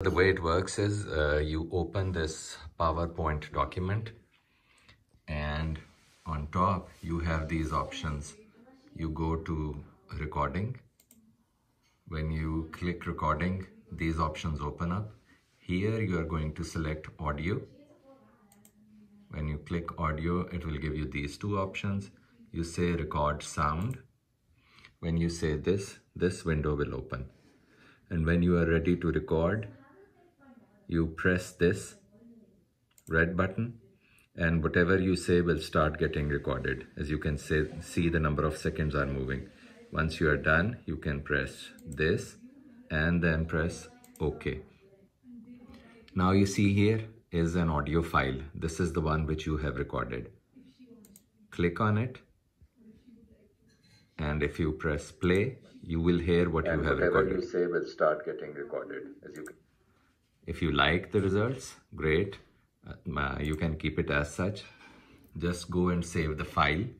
The way it works is uh, you open this PowerPoint document and on top you have these options. You go to recording. When you click recording, these options open up. Here you are going to select audio. When you click audio, it will give you these two options. You say record sound. When you say this, this window will open. And when you are ready to record, you press this red button and whatever you say will start getting recorded. As you can say, see the number of seconds are moving. Once you are done, you can press this and then press OK. Now you see here is an audio file. This is the one which you have recorded. Click on it. And if you press play, you will hear what and you have whatever recorded. Whatever you say will start getting recorded. As you can. If you like the results, great. Uh, you can keep it as such. Just go and save the file